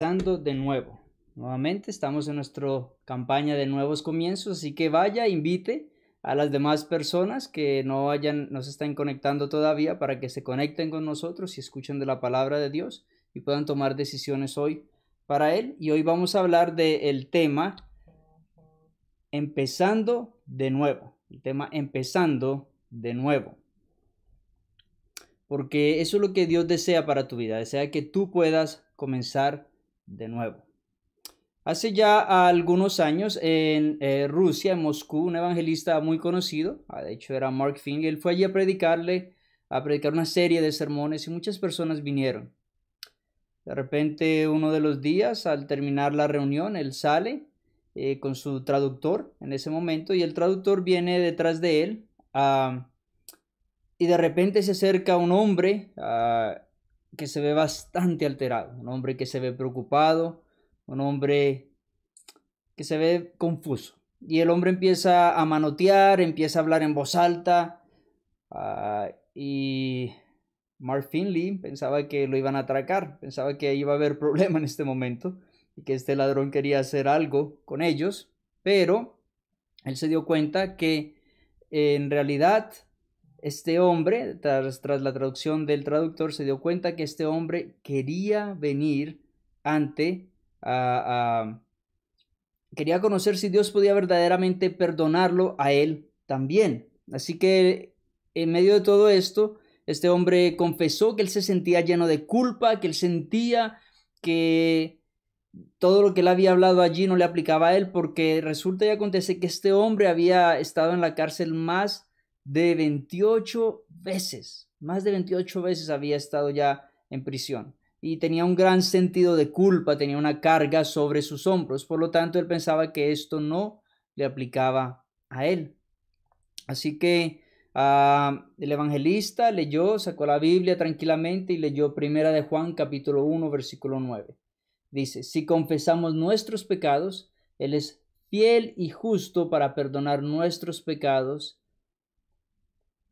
de nuevo. Nuevamente estamos en nuestra campaña de nuevos comienzos, así que vaya, invite a las demás personas que no hayan, nos están conectando todavía para que se conecten con nosotros y escuchen de la palabra de Dios y puedan tomar decisiones hoy para Él. Y hoy vamos a hablar del tema empezando de nuevo, el tema empezando de nuevo. Porque eso es lo que Dios desea para tu vida, desea que tú puedas comenzar de nuevo. Hace ya algunos años en eh, Rusia, en Moscú, un evangelista muy conocido, ah, de hecho era Mark Finley, él fue allí a predicarle, a predicar una serie de sermones y muchas personas vinieron. De repente, uno de los días, al terminar la reunión, él sale eh, con su traductor en ese momento y el traductor viene detrás de él y de repente se acerca un hombre ah, que se ve bastante alterado, un hombre que se ve preocupado, un hombre que se ve confuso. Y el hombre empieza a manotear, empieza a hablar en voz alta. Ah, y Mark Finley pensaba que lo iban a atracar, pensaba que iba a haber problema en este momento y que este ladrón quería hacer algo con ellos, pero él se dio cuenta que en realidad este hombre, tras, la traducción del traductor, se dio cuenta que este hombre quería venir ante quería conocer si Dios podía verdaderamente perdonarlo a él también. Así que en medio de todo esto, este hombre confesó que él se sentía lleno de culpa, que él sentía que todo lo que él había hablado allí no le aplicaba a él, porque resulta y acontece que este hombre había estado en la cárcel más de 28 veces, más de 28 veces había estado ya en prisión y tenía un gran sentido de culpa, tenía una carga sobre sus hombros, por lo tanto él pensaba que esto no le aplicaba a él. Así que ah, el evangelista leyó, sacó la Biblia tranquilamente y leyó Primera de Juan capítulo 1 versículo 9. Dice, si confesamos nuestros pecados, Él es fiel y justo para perdonar nuestros pecados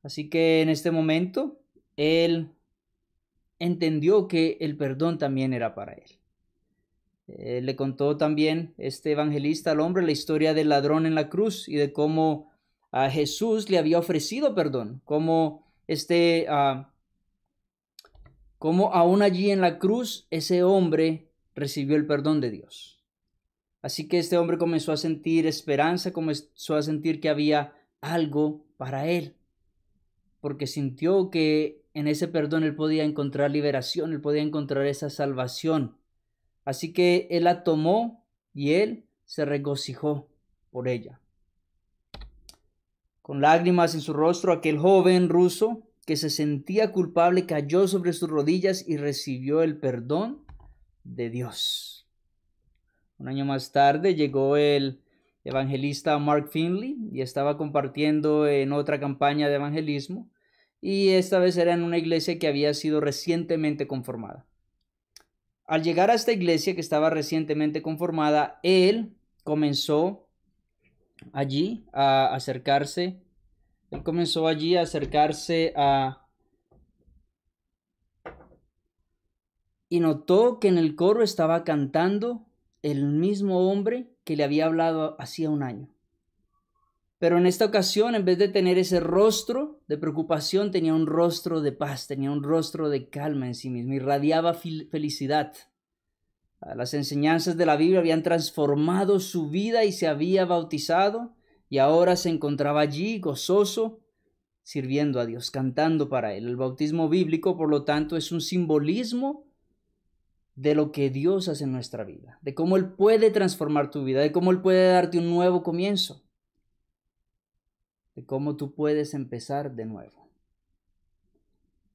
Así que en este momento él entendió que el perdón también era para él. Eh, le contó también este evangelista al hombre la historia del ladrón en la cruz y de cómo a Jesús le había ofrecido perdón, cómo este, ah, cómo aún allí en la cruz ese hombre recibió el perdón de Dios. Así que este hombre comenzó a sentir esperanza, comenzó a sentir que había algo para él porque sintió que en ese perdón él podía encontrar liberación, él podía encontrar esa salvación. Así que él la tomó y él se regocijó por ella. Con lágrimas en su rostro, aquel joven ruso que se sentía culpable cayó sobre sus rodillas y recibió el perdón de Dios. Un año más tarde llegó el evangelista Mark Finley y estaba compartiendo en otra campaña de evangelismo y esta vez era en una iglesia que había sido recientemente conformada. Al llegar a esta iglesia que estaba recientemente conformada, él comenzó allí a acercarse, él comenzó allí a acercarse a... Y notó que en el coro estaba cantando el mismo hombre que le había hablado hacía un año. Pero en esta ocasión, en vez de tener ese rostro de preocupación, tenía un rostro de paz, tenía un rostro de calma en sí mismo, irradiaba felicidad. Ah, las enseñanzas de la Biblia habían transformado su vida y se había bautizado y ahora se encontraba allí gozoso, sirviendo a Dios, cantando para Él. El bautismo bíblico, por lo tanto, es un simbolismo de lo que Dios hace en nuestra vida, de cómo Él puede transformar tu vida, de cómo Él puede darte un nuevo comienzo de cómo tú puedes empezar de nuevo.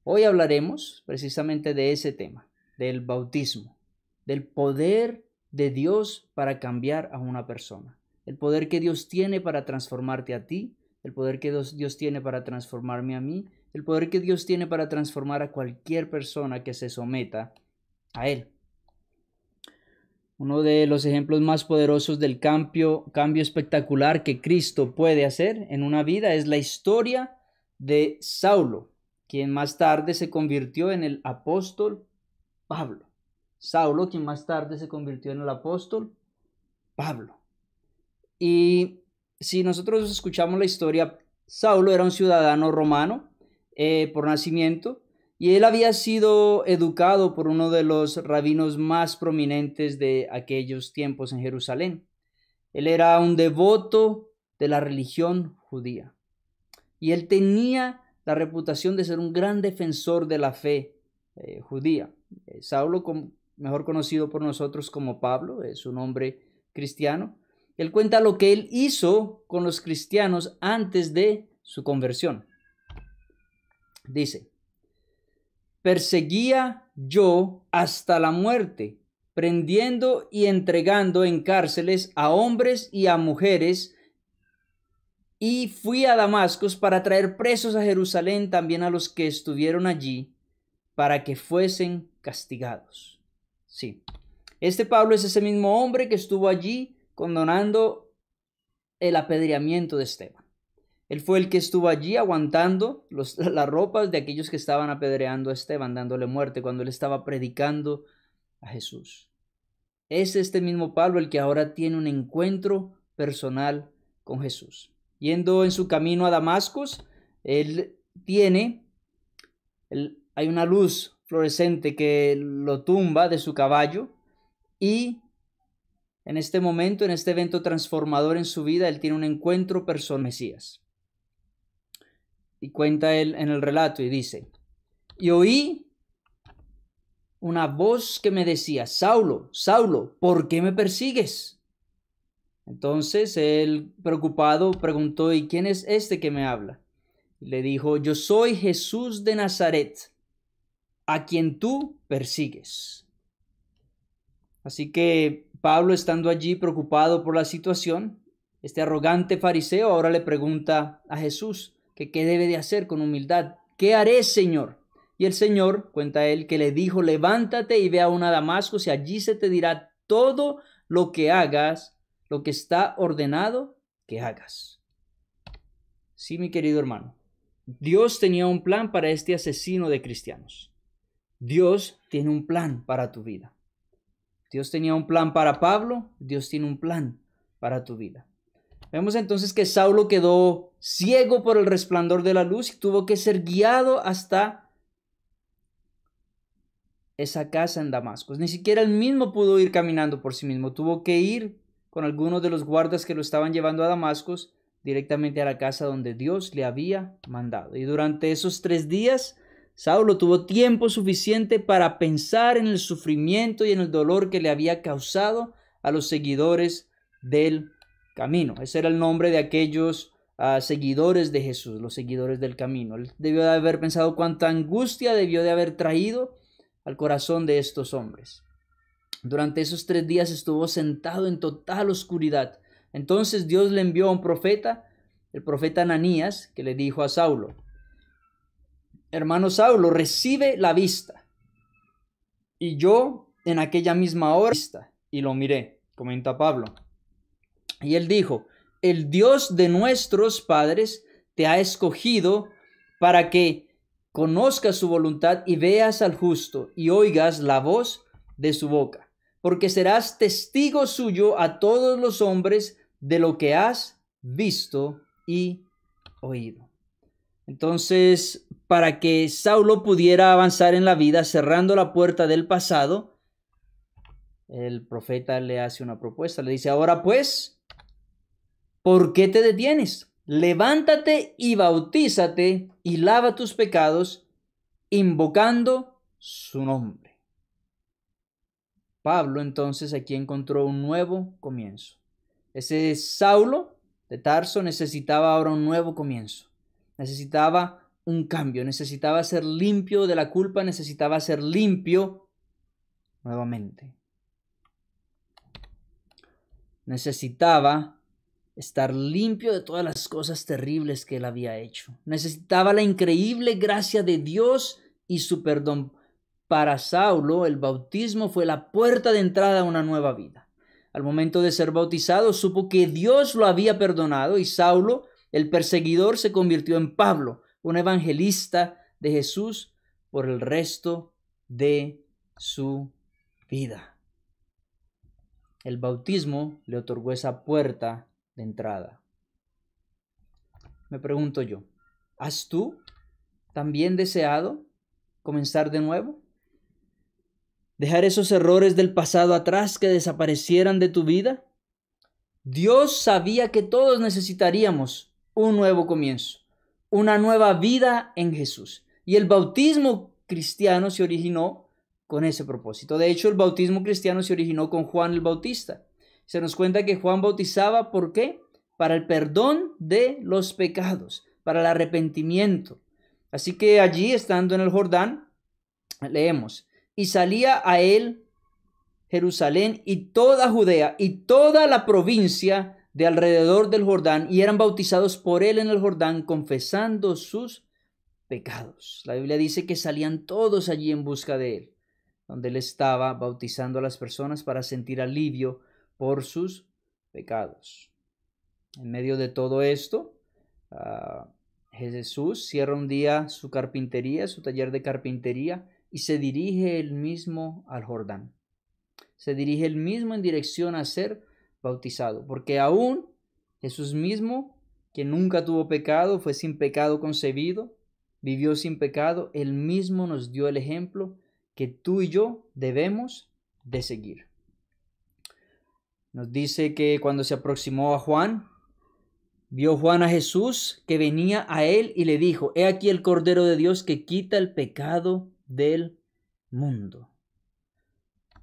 Hoy hablaremos precisamente de ese tema, del bautismo, del poder de Dios para cambiar a una persona, el poder que Dios tiene para transformarte a ti, el poder que Dios tiene para transformarme a mí, el poder que Dios tiene para transformar a cualquier persona que se someta a Él. Uno de los ejemplos más poderosos del cambio, cambio espectacular que Cristo puede hacer en una vida es la historia de Saulo, quien más tarde se convirtió en el apóstol Pablo. Saulo, quien más tarde se convirtió en el apóstol Pablo. Y si nosotros escuchamos la historia, Saulo era un ciudadano romano eh, por nacimiento, y él había sido educado por uno de los rabinos más prominentes de aquellos tiempos en Jerusalén. Él era un devoto de la religión judía y él tenía la reputación de ser un gran defensor de la fe eh, judía. Eh, Saulo, mejor conocido por nosotros como Pablo, es un hombre cristiano. Él cuenta lo que él hizo con los cristianos antes de su conversión. Dice, perseguía yo hasta la muerte, prendiendo y entregando en cárceles a hombres y a mujeres, y fui a Damasco para traer presos a Jerusalén también a los que estuvieron allí, para que fuesen castigados. Sí, este Pablo es ese mismo hombre que estuvo allí condonando el apedreamiento de Esteban. Él fue el que estuvo allí aguantando las ropas de aquellos que estaban apedreando a Esteban, dándole muerte cuando él estaba predicando a Jesús. Es este mismo Pablo el que ahora tiene un encuentro personal con Jesús. Yendo en su camino a Damascus, él tiene, hay una luz fluorescente que lo tumba de su caballo y en este momento, en este evento transformador en su vida, él tiene un encuentro personal Mesías y cuenta él en el relato y dice, y oí una voz que me decía, Saulo, Saulo, ¿por qué me persigues? Entonces él, preocupado, preguntó, ¿y quién es este que me habla? Y le dijo, yo soy Jesús de Nazaret, a quien tú persigues. Así que Pablo, estando allí preocupado por la situación, este arrogante fariseo ahora le pregunta a Jesús, que qué debe de hacer con humildad. ¿Qué haré, Señor? Y el Señor, cuenta él, que le dijo, levántate y ve a una Damasco, y allí se te dirá todo lo que hagas, lo que está ordenado que hagas. Sí, mi querido hermano, Dios tenía un plan para este asesino de cristianos. Dios tiene un plan para tu vida. Dios tenía un plan para Pablo, Dios tiene un plan para tu vida. Vemos entonces que Saulo quedó ciego por el resplandor de la luz y tuvo que ser guiado hasta esa casa en Damasco. Ni siquiera él mismo pudo ir caminando por sí mismo, tuvo que ir con algunos de los guardas que lo estaban llevando a Damasco directamente a la casa donde Dios le había mandado. Y durante esos tres días, Saulo tuvo tiempo suficiente para pensar en el sufrimiento y en el dolor que le había causado a los seguidores del camino. Ese era el nombre de aquellos ah, seguidores de Jesús, los seguidores del camino. Él debió de haber pensado cuánta angustia debió de haber traído al corazón de estos hombres. Durante esos tres días estuvo sentado en total oscuridad. Entonces Dios le envió a un profeta, el profeta Ananías, que le dijo a Saulo, hermano Saulo, recibe la vista. Y yo en aquella misma hora y lo miré, comenta Pablo. Y él dijo, el Dios de nuestros padres te ha escogido para que conozcas su voluntad y veas al justo y oigas la voz de su boca, porque serás testigo suyo a todos los hombres de lo que has visto y oído. Entonces, para que Saulo pudiera avanzar en la vida cerrando la puerta del pasado, el profeta le hace una propuesta, le dice, ahora pues, ¿por qué te detienes? Levántate y bautízate y lava tus pecados, invocando su nombre. Pablo entonces aquí encontró un nuevo comienzo. Ese Saulo de Tarso necesitaba ahora un nuevo comienzo. Necesitaba un cambio, necesitaba ser limpio de la culpa, necesitaba ser limpio nuevamente. Necesitaba estar limpio de todas las cosas terribles que él había hecho. Necesitaba la increíble gracia de Dios y su perdón. Para Saulo, el bautismo fue la puerta de entrada a una nueva vida. Al momento de ser bautizado, supo que Dios lo había perdonado y Saulo, el perseguidor, se convirtió en Pablo, un evangelista de Jesús por el resto de su vida. El bautismo le otorgó esa puerta de entrada. Me pregunto yo, ¿has tú también deseado comenzar de nuevo? ¿Dejar esos errores del pasado atrás que desaparecieran de tu vida? Dios sabía que todos necesitaríamos un nuevo comienzo, una nueva vida en Jesús. Y el bautismo cristiano se originó con ese propósito. De hecho, el bautismo cristiano se originó con Juan el Bautista se nos cuenta que Juan bautizaba, ¿por qué? Para el perdón de los pecados, para el arrepentimiento. Así que allí, estando en el Jordán, leemos, y salía a él Jerusalén y toda Judea y toda la provincia de alrededor del Jordán y eran bautizados por él en el Jordán confesando sus pecados. La Biblia dice que salían todos allí en busca de él, donde él estaba bautizando a las personas para sentir alivio por sus pecados. En medio de todo esto, ah, Jesús cierra un día su carpintería, su taller de carpintería, y se dirige él mismo al Jordán. Se dirige él mismo en dirección a ser bautizado, porque aún Jesús mismo, que nunca tuvo pecado, fue sin pecado concebido, vivió sin pecado, él mismo nos dio el ejemplo que tú y yo debemos de seguir. Nos dice que cuando se aproximó a Juan, vio Juan a Jesús que venía a él y le dijo, he aquí el Cordero de Dios que quita el pecado del mundo.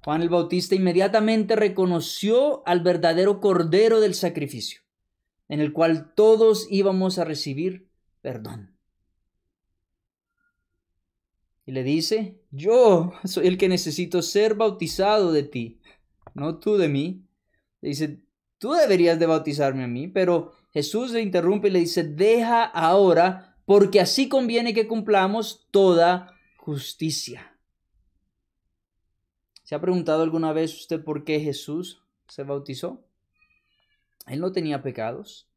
Juan el Bautista inmediatamente reconoció al verdadero Cordero del sacrificio, en el cual todos íbamos a recibir perdón. Y le dice, yo soy el que necesito ser bautizado de ti, no tú de mí dice, tú deberías de bautizarme a mí, pero Jesús le interrumpe y le dice, deja ahora, porque así conviene que cumplamos toda justicia. ¿Se ha preguntado alguna vez usted por qué Jesús se bautizó? Él no tenía pecados.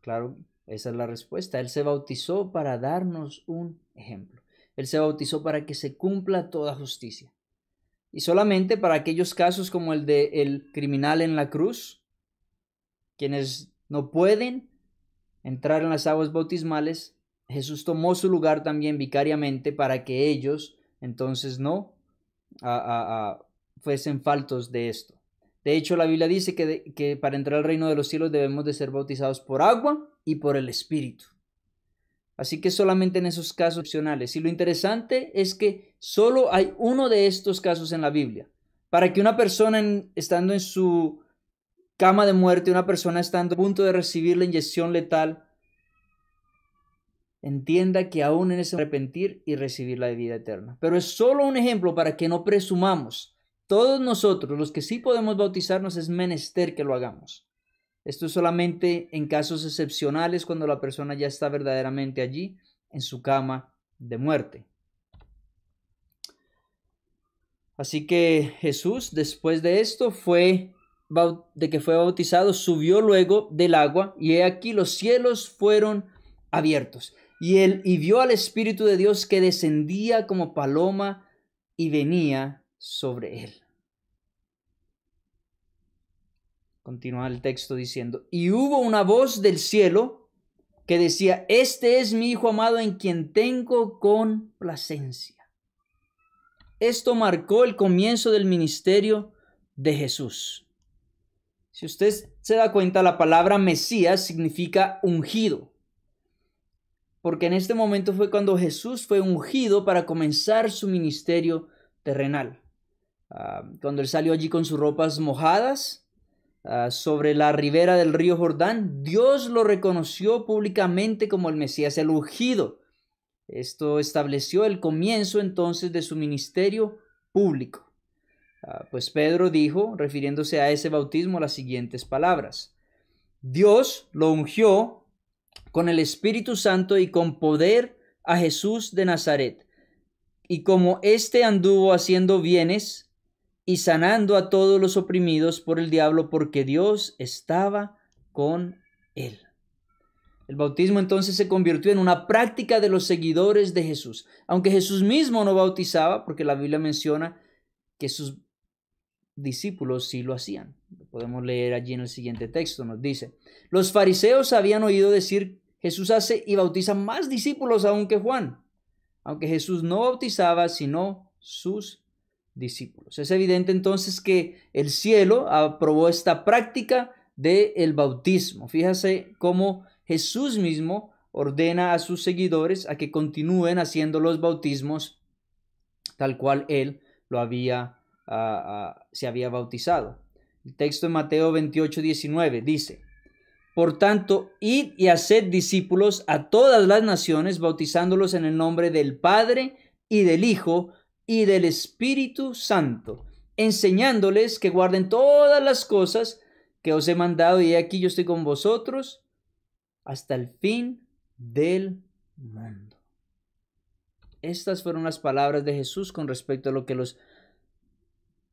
Claro, esa es la respuesta. Él se bautizó para darnos un ejemplo. Él se bautizó para que se cumpla toda justicia y solamente para aquellos casos como el de el criminal en la cruz, quienes no pueden entrar en las aguas bautismales, Jesús tomó su lugar también vicariamente para que ellos entonces no fuesen faltos de esto. De hecho, la Biblia dice que, que para entrar al reino de los cielos debemos de ser bautizados por agua y por el Espíritu. Así que solamente en esos casos opcionales. Y lo interesante es que solo hay uno de estos casos en la Biblia. Para que una persona estando en su cama de muerte, una persona estando a punto de recibir la inyección letal, entienda que aún en ese arrepentir y recibir la vida eterna. Pero es solo un ejemplo para que no presumamos. Todos nosotros, los que sí podemos bautizarnos, es menester que lo hagamos. Esto solamente en casos excepcionales cuando la persona ya está verdaderamente allí en su cama de muerte. Así que Jesús, después de esto, fue de que fue bautizado, subió luego del agua y he aquí los cielos fueron abiertos. Y él y vio al Espíritu de Dios que descendía como paloma y venía sobre él. Continúa el texto diciendo, y hubo una voz del cielo que decía, este es mi Hijo amado en quien tengo complacencia. Esto marcó el comienzo del ministerio de Jesús. Si usted se da cuenta, la palabra Mesías significa ungido, porque en este momento fue cuando Jesús fue ungido para comenzar su ministerio terrenal. Ah, cuando él salió allí con sus ropas mojadas, Ah, sobre la ribera del río Jordán, Dios lo reconoció públicamente como el Mesías, el ungido. Esto estableció el comienzo entonces de su ministerio público. Ah, pues Pedro dijo, refiriéndose a ese bautismo, las siguientes palabras. Dios lo ungió con el Espíritu Santo y con poder a Jesús de Nazaret. Y como éste anduvo haciendo bienes y sanando a todos los oprimidos por el diablo, porque Dios estaba con él. El bautismo entonces se convirtió en una práctica de los seguidores de Jesús. Aunque Jesús mismo no bautizaba, porque la Biblia menciona que sus discípulos sí lo hacían. Lo podemos leer allí en el siguiente texto, nos dice, los fariseos habían oído decir, Jesús hace y bautiza más discípulos aún que Juan, aunque Jesús no bautizaba sino sus discípulos. Es evidente entonces que el cielo aprobó esta práctica del bautismo. Fíjase cómo Jesús mismo ordena a sus seguidores a que continúen haciendo los bautismos tal cual él lo había ah, ah, se había bautizado. El texto de Mateo 28, 19 dice, Por tanto, id y haced discípulos a todas las naciones, bautizándolos en el nombre del Padre y del Hijo y del Espíritu Santo, enseñándoles que guarden todas las cosas que os he mandado y aquí yo estoy con vosotros hasta el fin del mundo. Estas fueron las palabras de Jesús con respecto a lo que los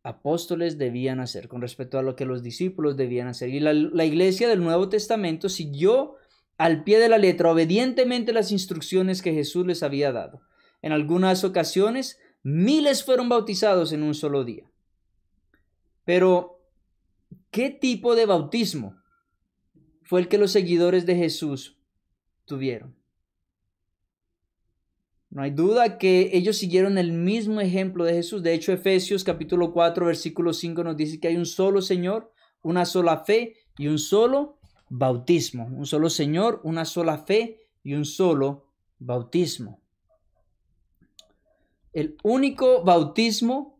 apóstoles debían hacer, con respecto a lo que los discípulos debían hacer. Y la, iglesia del Nuevo Testamento siguió al pie de la letra obedientemente las instrucciones que Jesús les había dado. En algunas ocasiones Miles fueron bautizados en un solo día. Pero, ¿qué tipo de bautismo fue el que los seguidores de Jesús tuvieron? No hay duda que ellos siguieron el mismo ejemplo de Jesús. De hecho, Efesios capítulo 4, versículo 5 nos dice que hay un solo Señor, una sola fe y un solo bautismo. Un solo Señor, una sola fe y un solo bautismo el único bautismo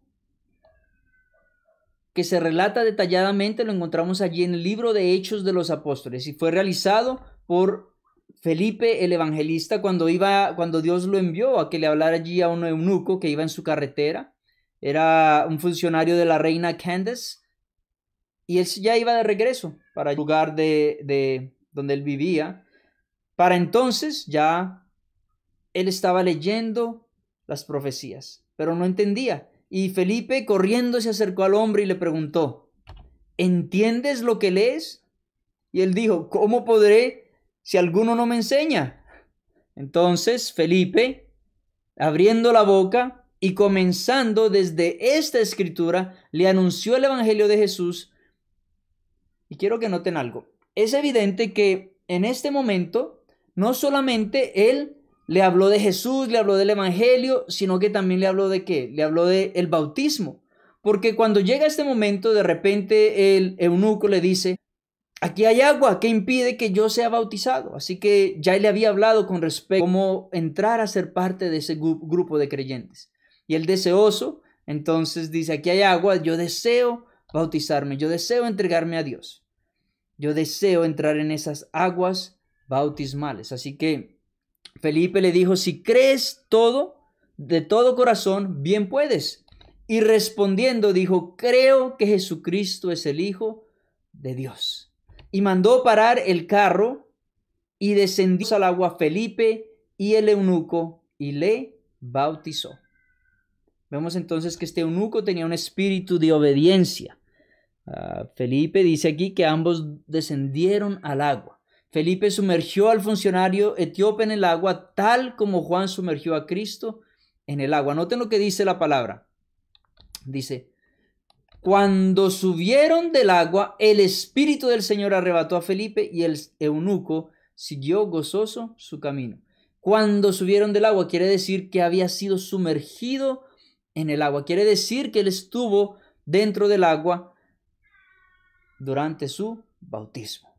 que se relata detalladamente lo encontramos allí en el libro de Hechos de los Apóstoles y fue realizado por Felipe el evangelista cuando iba cuando Dios lo envió a que le hablara allí a un eunuco que iba en su carretera era un funcionario de la reina Candace y él ya iba de regreso para el lugar de, de donde él vivía para entonces ya él estaba leyendo las profecías, pero no entendía. Y Felipe corriendo se acercó al hombre y le preguntó, ¿entiendes lo que lees? Y él dijo, ¿cómo podré si alguno no me enseña? Entonces Felipe, abriendo la boca y comenzando desde esta escritura, le anunció el Evangelio de Jesús. Y quiero que noten algo. Es evidente que en este momento no solamente él le habló de Jesús, le habló del Evangelio, sino que también le habló de qué? Le habló del el bautismo. Porque cuando llega este momento, de repente el eunuco le dice, aquí hay agua que impide que yo sea bautizado. Así que ya le había hablado con respecto a cómo entrar a ser parte de ese grupo de creyentes. Y el deseoso, entonces dice, aquí hay agua, yo deseo bautizarme, yo deseo entregarme a Dios. Yo deseo entrar en esas aguas bautismales. Así que Felipe le dijo, si crees todo, de todo corazón, bien puedes. Y respondiendo dijo, creo que Jesucristo es el Hijo de Dios. Y mandó parar el carro y descendió al agua Felipe y el eunuco y le bautizó. Vemos entonces que este eunuco tenía un espíritu de obediencia. Ah, Felipe dice aquí que ambos descendieron al agua. Felipe sumergió al funcionario etíope en el agua, tal como Juan sumergió a Cristo en el agua. Noten lo que dice la palabra. Dice, cuando subieron del agua, el Espíritu del Señor arrebató a Felipe y el eunuco siguió gozoso su camino. Cuando subieron del agua, quiere decir que había sido sumergido en el agua. Quiere decir que él estuvo dentro del agua durante su bautismo.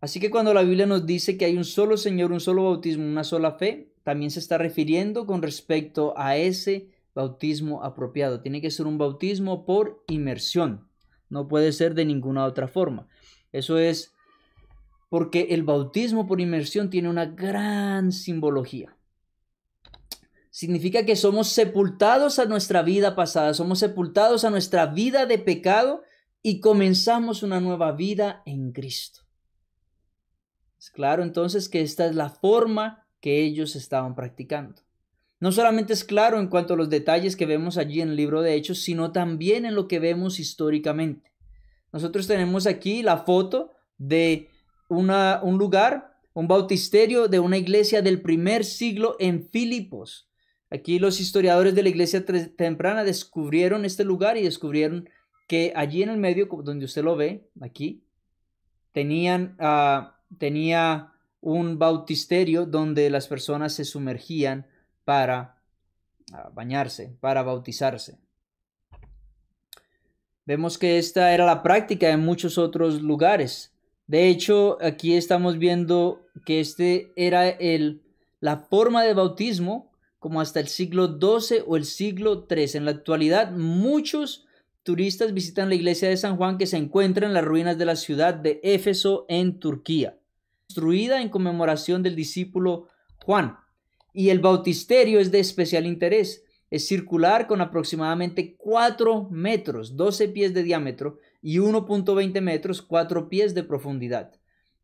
Así que cuando la Biblia nos dice que hay un solo Señor, un solo bautismo, una sola fe, también se está refiriendo con respecto a ese bautismo apropiado. Tiene que ser un bautismo por inmersión. No puede ser de ninguna otra forma. Eso es porque el bautismo por inmersión tiene una gran simbología. Significa que somos sepultados a nuestra vida pasada, somos sepultados a nuestra vida de pecado y comenzamos una nueva vida en Cristo. Es pues claro entonces que esta es la forma que ellos estaban practicando. No solamente es claro en cuanto a los detalles que vemos allí en el libro de Hechos, sino también en lo que vemos históricamente. Nosotros tenemos aquí la foto de un lugar, un bautisterio de una iglesia del primer siglo en Filipos. Aquí los historiadores de la iglesia temprana descubrieron este lugar y descubrieron que allí en el medio, donde usted lo ve, aquí, tenían ah, tenía un bautisterio donde las personas se sumergían para ah, bañarse, para bautizarse. Vemos que esta era la práctica en muchos otros lugares. De hecho, aquí estamos viendo que este era el, la forma de bautismo como hasta el siglo XII o el siglo XIII. En la actualidad, muchos turistas visitan la iglesia de San Juan que se encuentra en las ruinas de la ciudad de Éfeso en Turquía construida en conmemoración del discípulo Juan. Y el bautisterio es de especial interés. Es circular con aproximadamente 4 metros, 12 pies de diámetro y 1.20 metros, 4 pies de profundidad.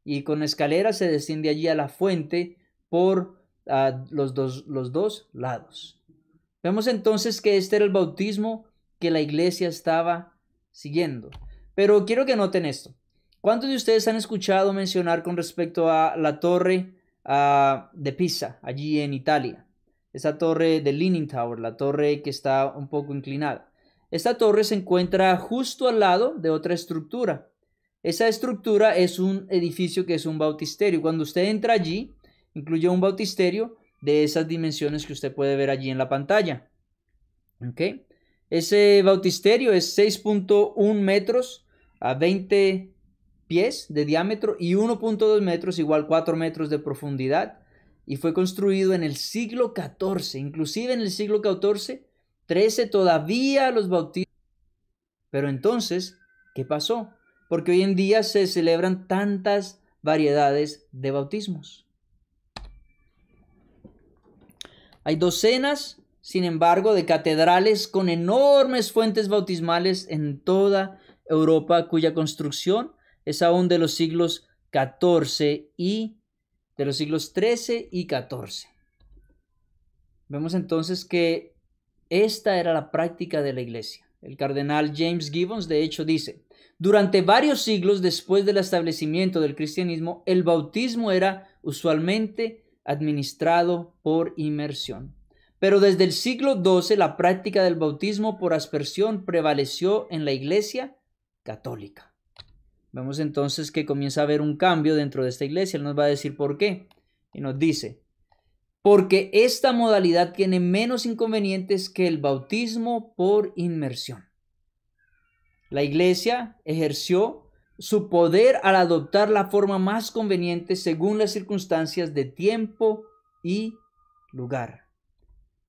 Y con escalera se desciende allí a la fuente por ah, los, dos, los dos lados. Vemos entonces que este era el bautismo que la iglesia estaba siguiendo. Pero quiero que noten esto. ¿Cuántos de ustedes han escuchado mencionar con respecto a la torre ah, de Pisa, allí en Italia? Esa torre de Leaning Tower, la torre que está un poco inclinada. Esta torre se encuentra justo al lado de otra estructura. Esa estructura es un edificio que es un bautisterio. Cuando usted entra allí, incluye un bautisterio de esas dimensiones que usted puede ver allí en la pantalla. Ese bautisterio es 6.1 metros a 20 pies de diámetro y 1.2 metros, igual 4 metros de profundidad, y fue construido en el siglo XIV. Inclusive en el siglo XIV, 13 todavía los bautizan. Pero entonces, ¿qué pasó? Porque hoy en día se celebran tantas variedades de bautismos. Hay docenas, sin embargo, de catedrales con enormes fuentes bautismales en toda Europa cuya construcción es aún de los siglos XIV y de los siglos XIII y XIV. Vemos entonces que esta era la práctica de la iglesia. El cardenal James Gibbons, de hecho, dice, durante varios siglos después del establecimiento del cristianismo, el bautismo era usualmente administrado por inmersión. Pero desde el siglo XII la práctica del bautismo por aspersión prevaleció en la Iglesia católica. Vemos entonces que comienza a haber un cambio dentro de esta iglesia. Él nos va a decir por qué. Y nos dice, porque esta modalidad tiene menos inconvenientes que el bautismo por inmersión. La iglesia ejerció su poder al adoptar la forma más conveniente según las circunstancias de tiempo y lugar.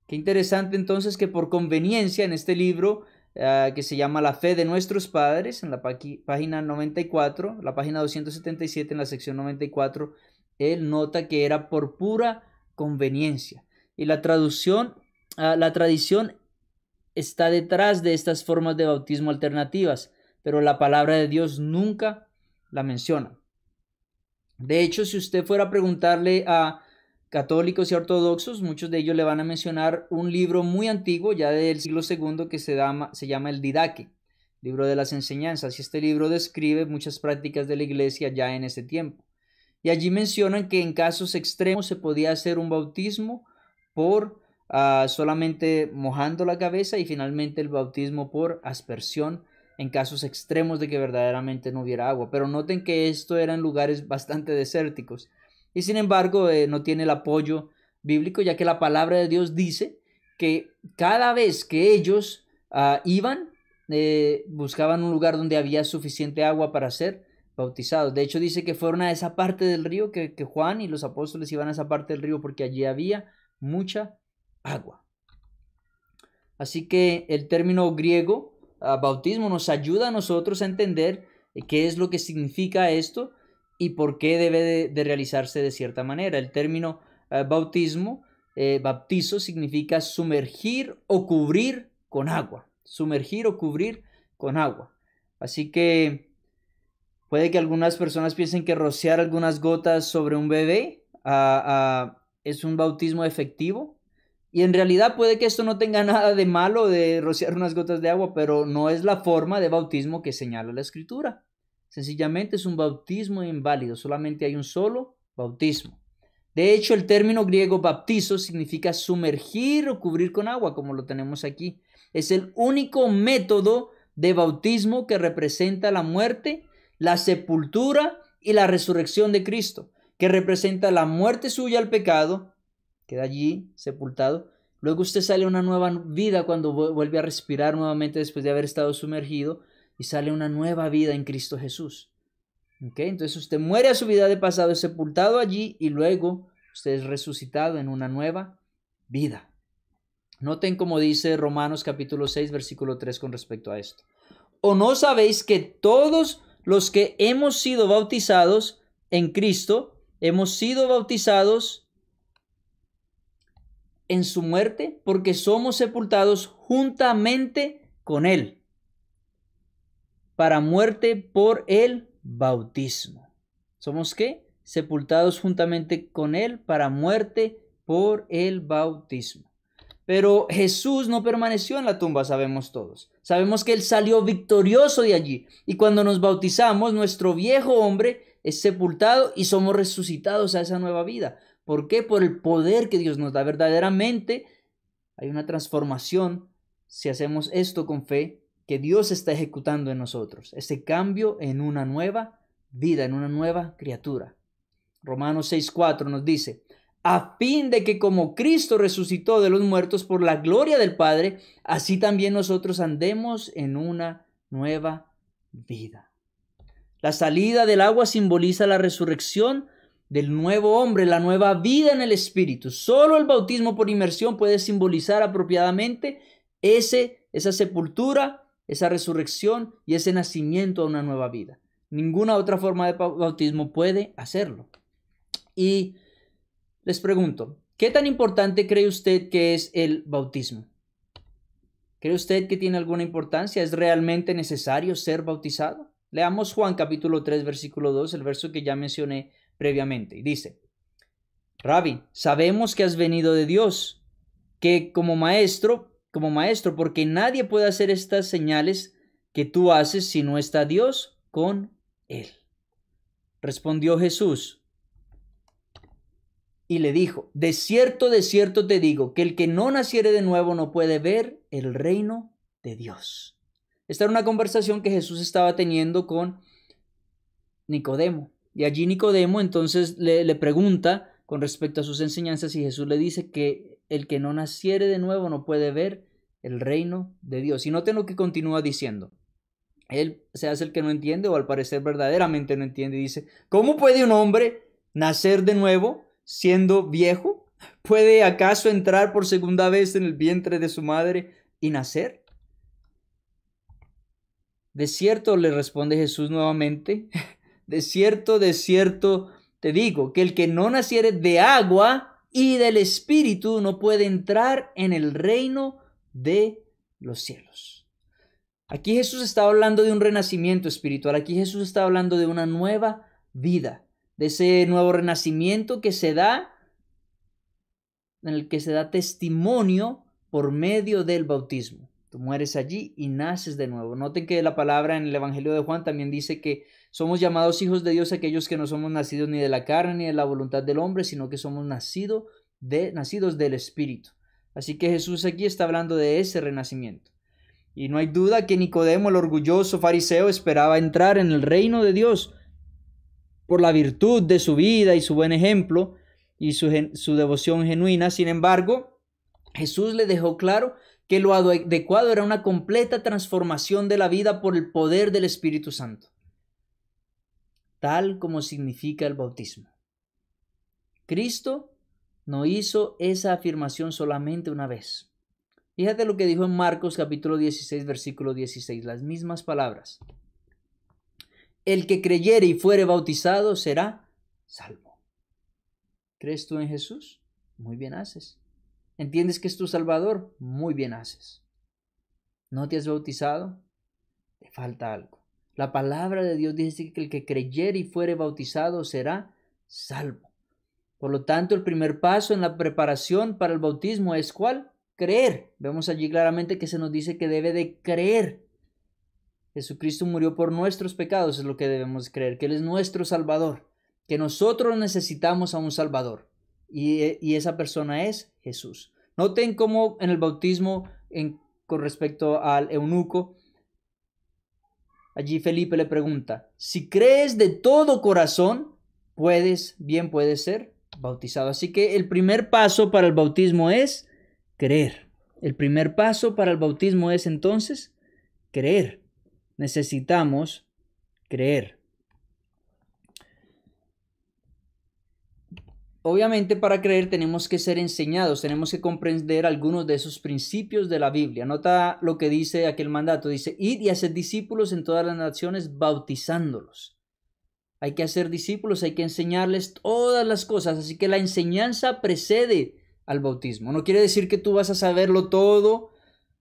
Qué interesante entonces que por conveniencia en este libro eh, que se llama La fe de nuestros padres, en la página 94, la página 277, en la sección 94, él nota que era por pura conveniencia. Y la traducción, ah, la tradición está detrás de estas formas de bautismo alternativas, pero la palabra de Dios nunca la menciona. De hecho, si usted fuera a preguntarle a católicos y ortodoxos, muchos de ellos le van a mencionar un libro muy antiguo, ya del siglo segundo que se, llama, se llama el Didaque, libro de las enseñanzas, y este libro describe muchas prácticas de la iglesia ya en ese tiempo. Y allí mencionan que en casos extremos se podía hacer un bautismo por ah, solamente mojando la cabeza y finalmente el bautismo por aspersión en casos extremos de que verdaderamente no hubiera agua. Pero noten que esto era en lugares bastante desérticos y sin embargo, eh, no tiene el apoyo bíblico, ya que la palabra de Dios dice que cada vez que ellos ah, iban, eh, buscaban un lugar donde había suficiente agua para ser bautizados. De hecho, dice que fueron a esa parte del río, que, Juan y los apóstoles iban a esa parte del río porque allí había mucha agua. Así que el término griego, ah, bautismo, nos ayuda a nosotros a entender eh, qué es lo que significa esto y por qué debe de, realizarse de cierta manera. El término eh, bautismo, eh, bautizo, significa sumergir o cubrir con agua. Sumergir o cubrir con agua. Así que puede que algunas personas piensen que rociar algunas gotas sobre un bebé ah, ah, es un bautismo efectivo. Y en realidad puede que esto no tenga nada de malo de rociar unas gotas de agua, pero no es la forma de bautismo que señala la escritura. Sencillamente es un bautismo inválido, solamente hay un solo bautismo. De hecho, el término griego baptizo significa sumergir o cubrir con agua, como lo tenemos aquí. Es el único método de bautismo que representa la muerte, la sepultura y la resurrección de Cristo, que representa la muerte suya al pecado, queda allí sepultado. Luego usted sale a una nueva vida cuando vuelve a respirar nuevamente después de haber estado sumergido y sale una nueva vida en Cristo Jesús. Entonces usted muere a su vida de pasado, es sepultado allí y luego usted es resucitado en una nueva vida. Noten como dice Romanos capítulo 6, versículo 3 con respecto a esto. ¿O no sabéis que todos los que hemos sido bautizados en Cristo, hemos sido bautizados en su muerte porque somos sepultados juntamente con Él? para muerte por el bautismo. ¿Somos qué? Sepultados juntamente con Él para muerte por el bautismo. Pero Jesús no permaneció en la tumba, sabemos todos. Sabemos que Él salió victorioso de allí. Y cuando nos bautizamos, nuestro viejo hombre es sepultado y somos resucitados a esa nueva vida. ¿Por qué? Por el poder que Dios nos da. Verdaderamente hay una transformación si hacemos esto con fe que Dios está ejecutando en nosotros, ese cambio en una nueva vida, en una nueva criatura. Romanos 6:4 nos dice, a fin de que como Cristo resucitó de los muertos por la gloria del Padre, así también nosotros andemos en una nueva vida. La salida del agua simboliza la resurrección del nuevo hombre, la nueva vida en el Espíritu. Solo el bautismo por inmersión puede simbolizar apropiadamente ese, esa sepultura esa resurrección y ese nacimiento a una nueva vida. Ninguna otra forma de bautismo puede hacerlo. Y les pregunto, ¿qué tan importante cree usted que es el bautismo? ¿Cree usted que tiene alguna importancia? ¿Es realmente necesario ser bautizado? Leamos Juan capítulo 3, versículo 2, el verso que ya mencioné previamente. Y dice, Rabbi, sabemos que has venido de Dios, que como maestro como maestro, porque nadie puede hacer estas señales que tú haces si no está Dios con él. Respondió Jesús y le dijo, de cierto, de cierto te digo, que el que no naciere de nuevo no puede ver el reino de Dios. Esta era una conversación que Jesús estaba teniendo con Nicodemo. Y allí Nicodemo entonces le, le pregunta con respecto a sus enseñanzas y Jesús le dice que el que no naciere de nuevo no puede ver el reino de Dios. Y noten lo que continúa diciendo. Él se hace el que no entiende o al parecer verdaderamente no entiende y dice, ¿cómo puede un hombre nacer de nuevo siendo viejo? ¿Puede acaso entrar por segunda vez en el vientre de su madre y nacer? De cierto le responde Jesús nuevamente, de cierto, de cierto te digo, que el que no naciere de agua y del Espíritu no puede entrar en el reino de los cielos. Aquí Jesús está hablando de un renacimiento espiritual, aquí Jesús está hablando de una nueva vida, de ese nuevo renacimiento que se da, en el que se da testimonio por medio del bautismo. Tú mueres allí y naces de nuevo. Noten que la palabra en el Evangelio de Juan también dice que somos llamados hijos de Dios aquellos que no somos nacidos ni de la carne ni de la voluntad del hombre, sino que somos de, nacidos del Espíritu. Así que Jesús aquí está hablando de ese renacimiento. Y no hay duda que Nicodemo, el orgulloso fariseo, esperaba entrar en el reino de Dios por la virtud de su vida y su buen ejemplo y su, su devoción genuina. Sin embargo, Jesús le dejó claro que lo adecuado era una completa transformación de la vida por el poder del Espíritu Santo tal como significa el bautismo. Cristo no hizo esa afirmación solamente una vez. Fíjate lo que dijo en Marcos capítulo 16, versículo 16, las mismas palabras. El que creyere y fuere bautizado será salvo. ¿Crees tú en Jesús? Muy bien haces. ¿Entiendes que es tu Salvador? Muy bien haces. ¿No te has bautizado? Te falta algo. La palabra de Dios dice que el que creyere y fuere bautizado será salvo. Por lo tanto, el primer paso en la preparación para el bautismo es cuál? Creer. Vemos allí claramente que se nos dice que debe de creer. Jesucristo murió por nuestros pecados, es lo que debemos creer, que Él es nuestro Salvador, que nosotros necesitamos a un Salvador. Y, eh, esa persona es Jesús. Noten cómo en el bautismo, en, con respecto al eunuco, Allí Felipe le pregunta, si crees de todo corazón, puedes, bien puedes ser bautizado. Así que el primer paso para el bautismo es creer. El primer paso para el bautismo es entonces creer. Necesitamos creer. Obviamente para creer tenemos que ser enseñados, tenemos que comprender algunos de esos principios de la Biblia. Nota lo que dice aquel mandato, dice, id y hacer discípulos en todas las naciones bautizándolos. Hay que hacer discípulos, hay que enseñarles todas las cosas, así que la enseñanza precede al bautismo. No quiere decir que tú vas a saberlo todo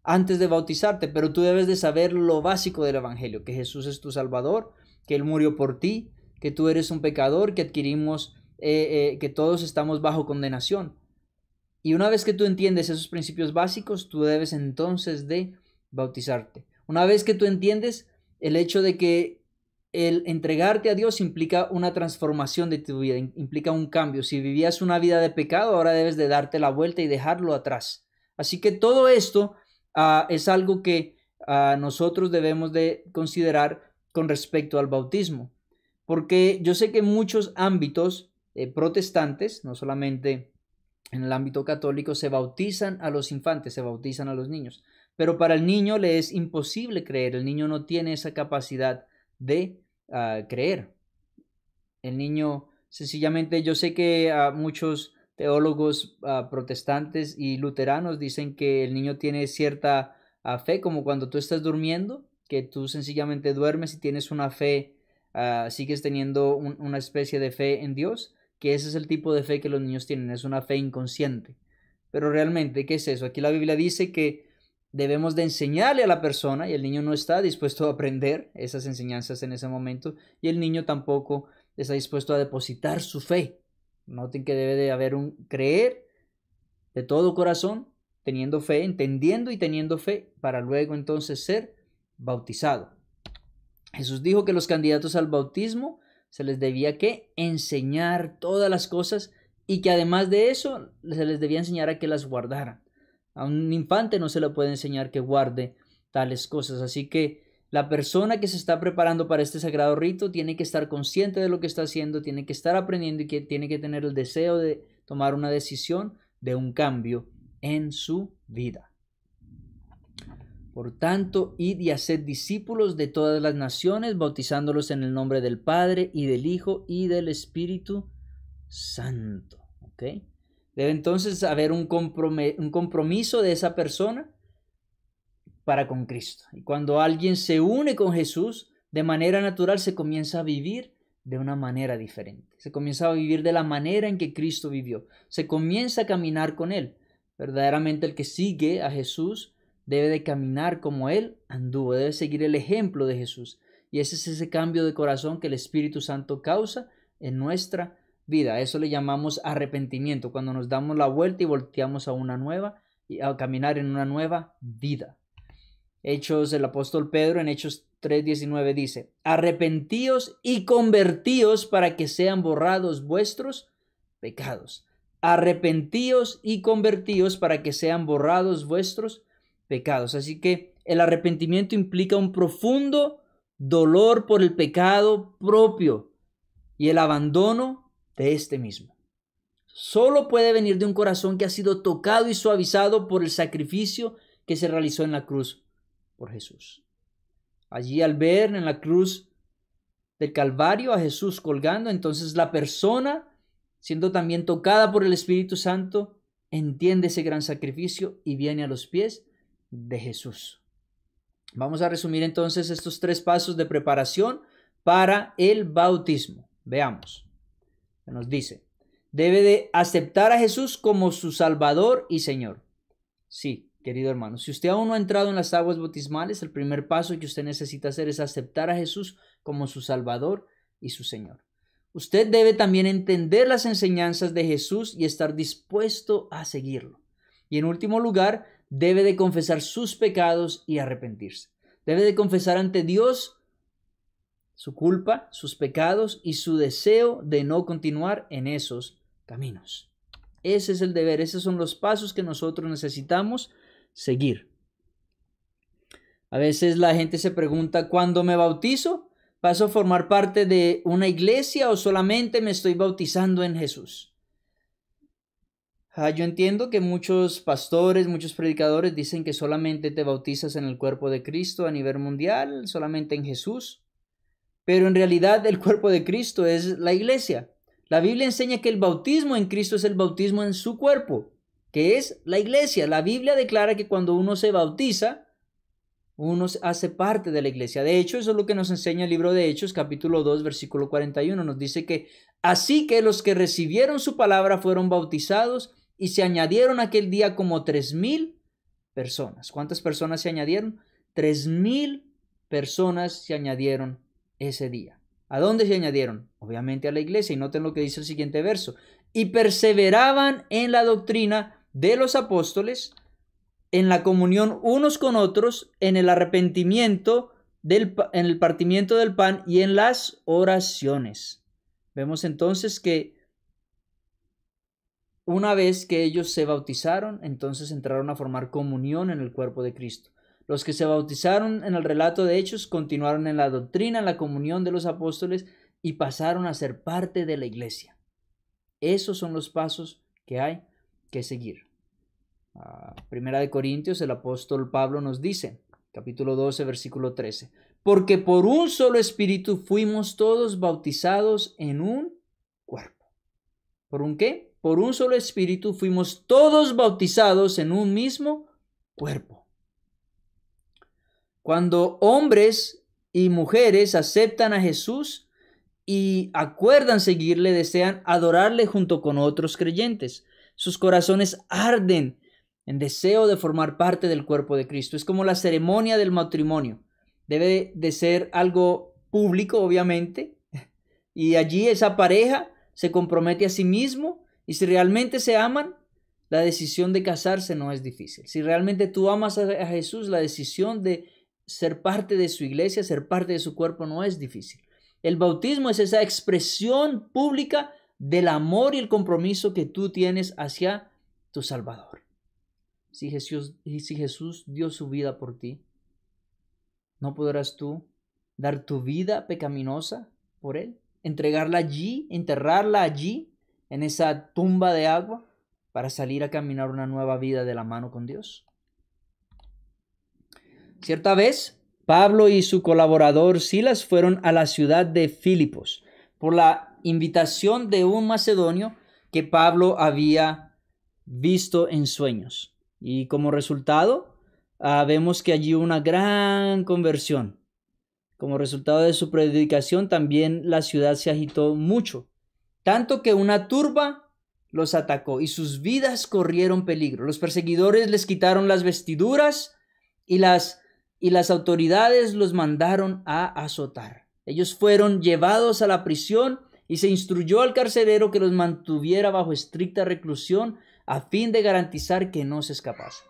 antes de bautizarte, pero tú debes de saber lo básico del Evangelio, que Jesús es tu Salvador, que Él murió por ti, que tú eres un pecador, que adquirimos eh, eh, que todos estamos bajo condenación. Y una vez que tú entiendes esos principios básicos, tú debes entonces de bautizarte. Una vez que tú entiendes el hecho de que el entregarte a Dios implica una transformación de tu vida, implica un cambio. Si vivías una vida de pecado, ahora debes de darte la vuelta y dejarlo atrás. Así que todo esto ah, es algo que a ah, nosotros debemos de considerar con respecto al bautismo. Porque yo sé que muchos ámbitos eh, protestantes, no solamente en el ámbito católico, se bautizan a los infantes, se bautizan a los niños. Pero para el niño le es imposible creer, el niño no tiene esa capacidad de ah, creer. El niño, sencillamente, yo sé que ah, muchos teólogos ah, protestantes y luteranos dicen que el niño tiene cierta fe, como cuando tú estás durmiendo, que tú sencillamente duermes y tienes una fe, sigues teniendo una especie de fe en Dios que ese es el tipo de fe que los niños tienen, es una fe inconsciente. Pero realmente, ¿qué es eso? Aquí la Biblia dice que debemos de enseñarle a la persona y el niño no está dispuesto a aprender esas enseñanzas en ese momento y el niño tampoco está dispuesto a depositar su fe. Noten que debe de haber un creer de todo corazón, teniendo fe, entendiendo y teniendo fe para luego entonces ser bautizado. Jesús dijo que los candidatos al bautismo se les debía que enseñar todas las cosas y que además de eso se les debía enseñar a que las guardaran. A un infante no se le puede enseñar que guarde tales cosas, así que la persona que se está preparando para este sagrado rito tiene que estar consciente de lo que está haciendo, tiene que estar aprendiendo y que tiene que tener el deseo de tomar una decisión de un cambio en su vida. Por tanto, id y haced discípulos de todas las naciones, bautizándolos en el nombre del Padre y del Hijo y del Espíritu Santo. Okay. Debe entonces haber un, compromiso de esa persona para con Cristo. Y cuando alguien se une con Jesús, de manera natural se comienza a vivir de una manera diferente. Se comienza a vivir de la manera en que Cristo vivió. Se comienza a caminar con Él. Verdaderamente el que sigue a Jesús debe de caminar como Él anduvo, debe seguir el ejemplo de Jesús. Y ese es ese cambio de corazón que el Espíritu Santo causa en nuestra vida. Eso le llamamos arrepentimiento, cuando nos damos la vuelta y volteamos a una nueva, a caminar en una nueva vida. Hechos, el apóstol Pedro en Hechos 3:19 dice, arrepentíos y convertíos para que sean borrados vuestros pecados. Arrepentíos y convertíos para que sean borrados vuestros pecados. Así que el arrepentimiento implica un profundo dolor por el pecado propio y el abandono de este mismo. Solo puede venir de un corazón que ha sido tocado y suavizado por el sacrificio que se realizó en la cruz por Jesús. Allí al ver en la cruz del Calvario a Jesús colgando, entonces la persona, siendo también tocada por el Espíritu Santo, entiende ese gran sacrificio y viene a los pies de Jesús. Vamos a resumir entonces estos tres pasos de preparación para el bautismo. Veamos. Nos dice, debe de aceptar a Jesús como su Salvador y Señor. Sí, querido hermano, si usted aún no ha entrado en las aguas bautismales, el primer paso que usted necesita hacer es aceptar a Jesús como su Salvador y su Señor. Usted debe también entender las enseñanzas de Jesús y estar dispuesto a seguirlo. Y en último lugar, debe de confesar sus pecados y arrepentirse. Debe de confesar ante Dios su culpa, sus pecados y su deseo de no continuar en esos caminos. Ese es el deber, esos son los pasos que nosotros necesitamos seguir. A veces la gente se pregunta, ¿cuándo me bautizo? ¿Paso a formar parte de una iglesia o solamente me estoy bautizando en Jesús? yo entiendo que muchos pastores, muchos predicadores dicen que solamente te bautizas en el cuerpo de Cristo a nivel mundial, solamente en Jesús. Pero en realidad el cuerpo de Cristo es la iglesia. La Biblia enseña que el bautismo en Cristo es el bautismo en su cuerpo, que es la iglesia. La Biblia declara que cuando uno se bautiza, uno hace parte de la iglesia. De hecho, eso es lo que nos enseña el libro de Hechos, capítulo 2, versículo 41. Nos dice que así que los que recibieron su palabra fueron bautizados y se añadieron aquel día como tres mil personas. ¿Cuántas personas se añadieron? Tres mil personas se añadieron ese día. ¿A dónde se añadieron? Obviamente a la iglesia. Y noten lo que dice el siguiente verso. Y perseveraban en la doctrina de los apóstoles, en la comunión unos con otros, en el arrepentimiento, del, en el partimiento del pan y en las oraciones. Vemos entonces que una vez que ellos se bautizaron, entonces entraron a formar comunión en el cuerpo de Cristo. Los que se bautizaron en el relato de Hechos continuaron en la doctrina, en la comunión de los apóstoles y pasaron a ser parte de la iglesia. Esos son los pasos que hay que seguir. Ah, Primera de Corintios, el apóstol Pablo nos dice, capítulo 12, versículo 13, porque por un solo espíritu fuimos todos bautizados en un cuerpo. ¿Por un qué? por un solo espíritu fuimos todos bautizados en un mismo cuerpo. Cuando hombres y mujeres aceptan a Jesús y acuerdan seguirle, desean adorarle junto con otros creyentes. Sus corazones arden en deseo de formar parte del cuerpo de Cristo. Es como la ceremonia del matrimonio. Debe de ser algo público, obviamente, y allí esa pareja se compromete a sí mismo y si realmente se aman, la decisión de casarse no es difícil. Si realmente tú amas a Jesús, la decisión de ser parte de su iglesia, ser parte de su cuerpo no es difícil. El bautismo es esa expresión pública del amor y el compromiso que tú tienes hacia tu Salvador. Si Jesús, si Jesús dio su vida por ti, ¿no podrás tú dar tu vida pecaminosa por Él? ¿Entregarla allí? ¿Enterrarla allí? en esa tumba de agua para salir a caminar una nueva vida de la mano con Dios. Cierta vez, Pablo y su colaborador Silas fueron a la ciudad de Filipos por la invitación de un macedonio que Pablo había visto en sueños. Y como resultado, ah, vemos que allí una gran conversión. Como resultado de su predicación, también la ciudad se agitó mucho tanto que una turba los atacó y sus vidas corrieron peligro. Los perseguidores les quitaron las vestiduras y las, y las autoridades los mandaron a azotar. Ellos fueron llevados a la prisión y se instruyó al carcelero que los mantuviera bajo estricta reclusión a fin de garantizar que no se escapasen.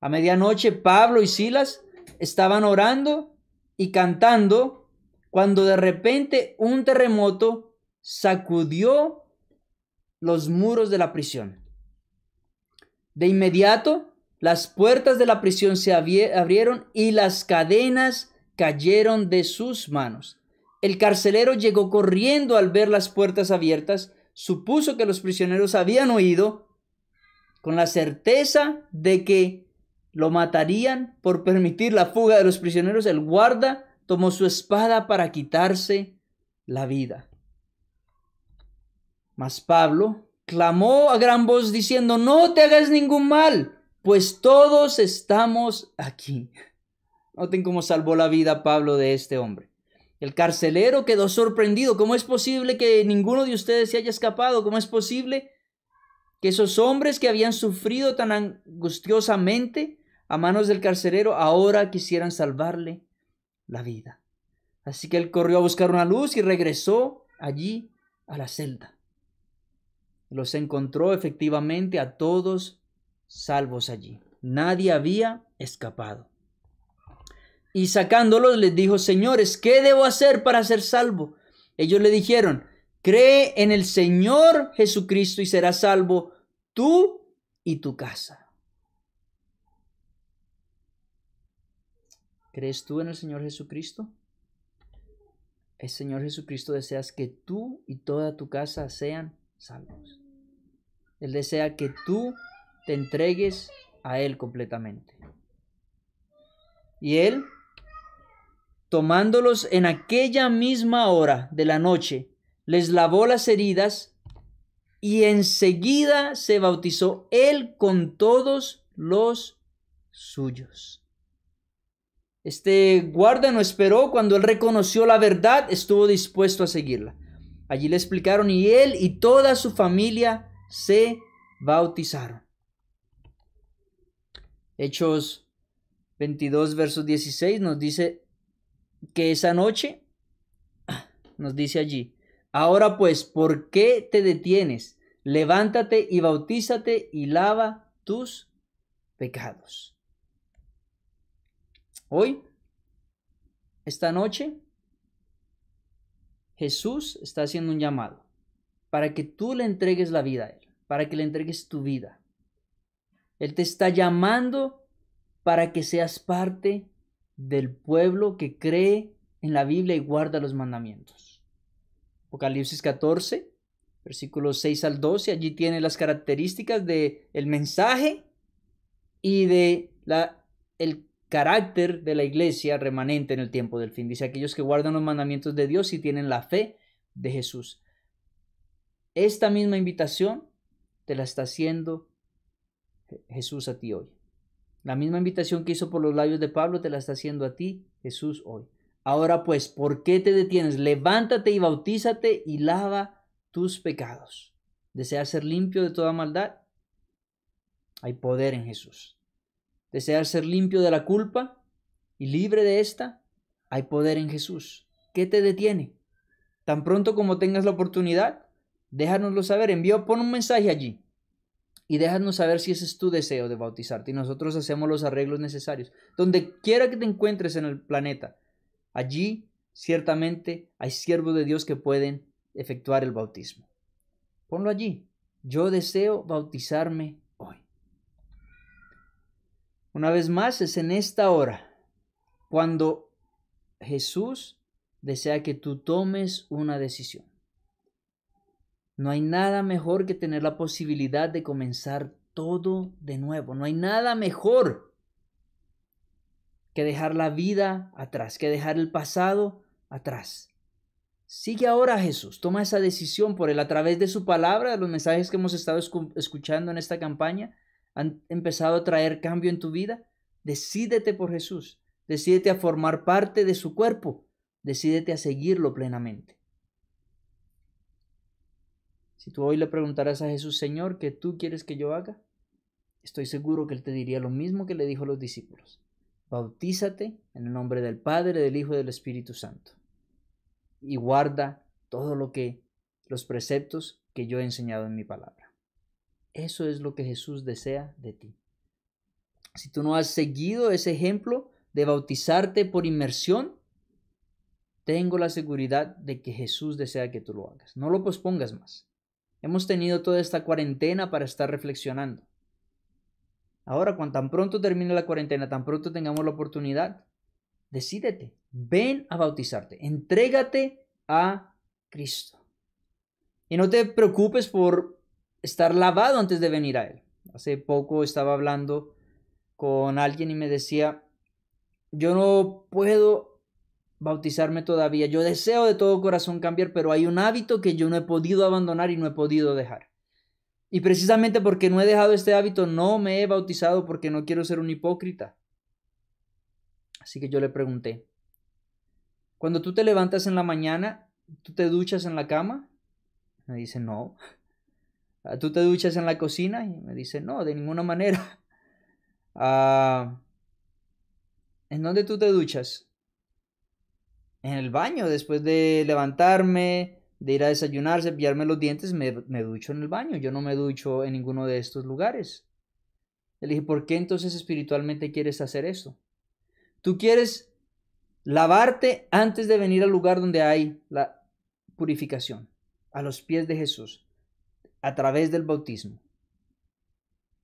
A medianoche Pablo y Silas estaban orando y cantando cuando de repente un terremoto sacudió los muros de la prisión. De inmediato, las puertas de la prisión se abrieron y las cadenas cayeron de sus manos. El carcelero llegó corriendo al ver las puertas abiertas, supuso que los prisioneros habían huido con la certeza de que lo matarían por permitir la fuga de los prisioneros. El guarda tomó su espada para quitarse la vida. Mas Pablo clamó a gran voz diciendo, no te hagas ningún mal, pues todos estamos aquí. Noten cómo salvó la vida Pablo de este hombre. El carcelero quedó sorprendido. ¿Cómo es posible que ninguno de ustedes se haya escapado? ¿Cómo es posible que esos hombres que habían sufrido tan angustiosamente a manos del carcelero ahora quisieran salvarle la vida? Así que él corrió a buscar una luz y regresó allí a la celda los encontró efectivamente a todos salvos allí. Nadie había escapado. Y sacándolos les dijo, señores, ¿qué debo hacer para ser salvo? Ellos le dijeron, cree en el Señor Jesucristo y serás salvo tú y tu casa. ¿Crees tú en el Señor Jesucristo? El Señor Jesucristo deseas que tú y toda tu casa sean salvos. Él desea que tú te entregues a Él completamente. Y Él, tomándolos en aquella misma hora de la noche, les lavó las heridas y enseguida se bautizó Él con todos los suyos. Este guarda no esperó cuando él reconoció la verdad, estuvo dispuesto a seguirla. Allí le explicaron y él y toda su familia se bautizaron. Hechos 22, versos 16 nos dice que esa noche, nos dice allí, ahora pues, ¿por qué te detienes? Levántate y bautízate y lava tus pecados. Hoy, esta noche, Jesús está haciendo un llamado para que tú le entregues la vida a Él para que le entregues tu vida. Él te está llamando para que seas parte del pueblo que cree en la Biblia y guarda los mandamientos. Apocalipsis 14, versículos 6 al 12, allí tiene las características de el mensaje y de la el carácter de la iglesia remanente en el tiempo del fin. Dice aquellos que guardan los mandamientos de Dios y tienen la fe de Jesús. Esta misma invitación te la está haciendo Jesús a ti hoy. La misma invitación que hizo por los labios de Pablo te la está haciendo a ti Jesús hoy. Ahora pues, ¿por qué te detienes? Levántate y bautízate y lava tus pecados. ¿Deseas ser limpio de toda maldad? Hay poder en Jesús. ¿Deseas ser limpio de la culpa y libre de esta? Hay poder en Jesús. ¿Qué te detiene? Tan pronto como tengas la oportunidad, Déjanoslo saber, envío, pon un mensaje allí y déjanos saber si ese es tu deseo de bautizarte y nosotros hacemos los arreglos necesarios. Donde quiera que te encuentres en el planeta, allí ciertamente hay siervos de Dios que pueden efectuar el bautismo. Ponlo allí. Yo deseo bautizarme hoy. Una vez más, es en esta hora cuando Jesús desea que tú tomes una decisión. No hay nada mejor que tener la posibilidad de comenzar todo de nuevo. No hay nada mejor que dejar la vida atrás, que dejar el pasado atrás. Sigue ahora Jesús, toma esa decisión por él a través de su palabra, los mensajes que hemos estado escuchando en esta campaña, han empezado a traer cambio en tu vida. Decídete por Jesús, decídete a formar parte de su cuerpo, decídete a seguirlo plenamente. Si tú hoy le preguntaras a Jesús, Señor, ¿qué tú quieres que yo haga? Estoy seguro que Él te diría lo mismo que le dijo a los discípulos. Bautízate en el nombre del Padre, del Hijo y del Espíritu Santo. Y guarda todo lo que, los preceptos que yo he enseñado en mi palabra. Eso es lo que Jesús desea de ti. Si tú no has seguido ese ejemplo de bautizarte por inmersión, tengo la seguridad de que Jesús desea que tú lo hagas. No lo pospongas más. Hemos tenido toda esta cuarentena para estar reflexionando. Ahora, cuando tan pronto termine la cuarentena, tan pronto tengamos la oportunidad, decídete, ven a bautizarte, entrégate a Cristo. Y no te preocupes por estar lavado antes de venir a Él. Hace poco estaba hablando con alguien y me decía, yo no puedo bautizarme todavía. Yo deseo de todo corazón cambiar, pero hay un hábito que yo no he podido abandonar y no he podido dejar. Y precisamente porque no he dejado este hábito, no me he bautizado porque no quiero ser un hipócrita. Así que yo le pregunté, cuando tú te levantas en la mañana, ¿tú te duchas en la cama? Me dice, no. Ah, ¿Tú te duchas en la cocina? Y me dice, no, de ninguna manera. Ah, ¿En dónde tú te duchas? en el baño, después de levantarme, de ir a desayunar, cepillarme los dientes, me, ducho en el baño. Yo no me ducho en ninguno de estos lugares. Le dije, ¿por qué entonces espiritualmente quieres hacer eso Tú quieres lavarte antes de venir al lugar donde hay la purificación, a los pies de Jesús, a través del bautismo,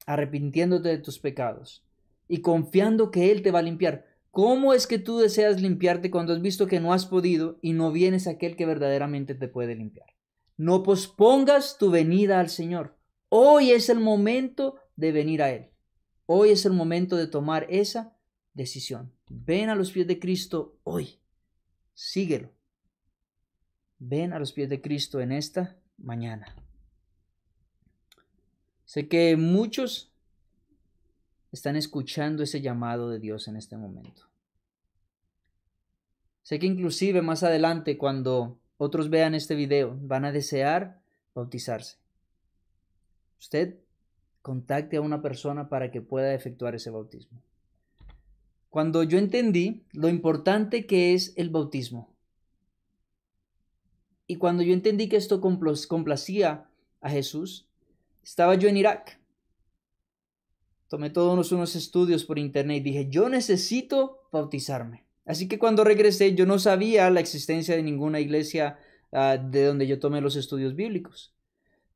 arrepintiéndote de tus pecados y confiando que Él te va a limpiar. ¿Cómo es que tú deseas limpiarte cuando has visto que no has podido y no vienes aquel que verdaderamente te puede limpiar? No pospongas tu venida al Señor. Hoy es el momento de venir a Él. Hoy es el momento de tomar esa decisión. Ven a los pies de Cristo hoy. Síguelo. Ven a los pies de Cristo en esta mañana. Sé que muchos están escuchando ese llamado de Dios en este momento. Sé que inclusive más adelante, cuando otros vean este video, van a desear bautizarse. Usted contacte a una persona para que pueda efectuar ese bautismo. Cuando yo entendí lo importante que es el bautismo, y cuando yo entendí que esto complacía a Jesús, estaba yo en Irak tomé todos unos, estudios por internet y dije, yo necesito bautizarme. Así que cuando regresé yo no sabía la existencia de ninguna iglesia ah, de donde yo tomé los estudios bíblicos.